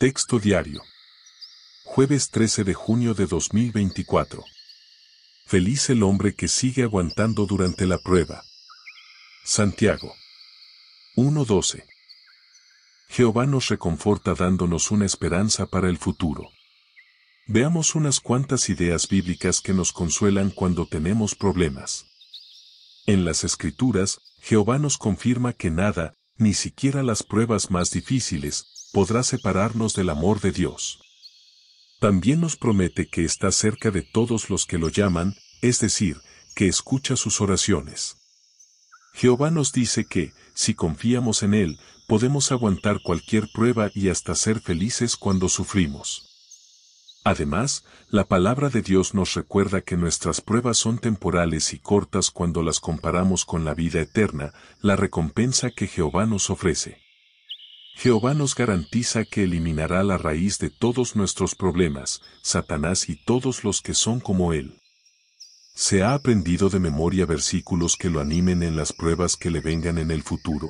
Texto diario. Jueves 13 de junio de 2024. Feliz el hombre que sigue aguantando durante la prueba. Santiago. 1.12. Jehová nos reconforta dándonos una esperanza para el futuro. Veamos unas cuantas ideas bíblicas que nos consuelan cuando tenemos problemas. En las Escrituras, Jehová nos confirma que nada, ni siquiera las pruebas más difíciles, podrá separarnos del amor de Dios. También nos promete que está cerca de todos los que lo llaman, es decir, que escucha sus oraciones. Jehová nos dice que, si confiamos en Él, podemos aguantar cualquier prueba y hasta ser felices cuando sufrimos. Además, la palabra de Dios nos recuerda que nuestras pruebas son temporales y cortas cuando las comparamos con la vida eterna, la recompensa que Jehová nos ofrece. Jehová nos garantiza que eliminará la raíz de todos nuestros problemas, Satanás y todos los que son como él. ¿Se ha aprendido de memoria versículos que lo animen en las pruebas que le vengan en el futuro?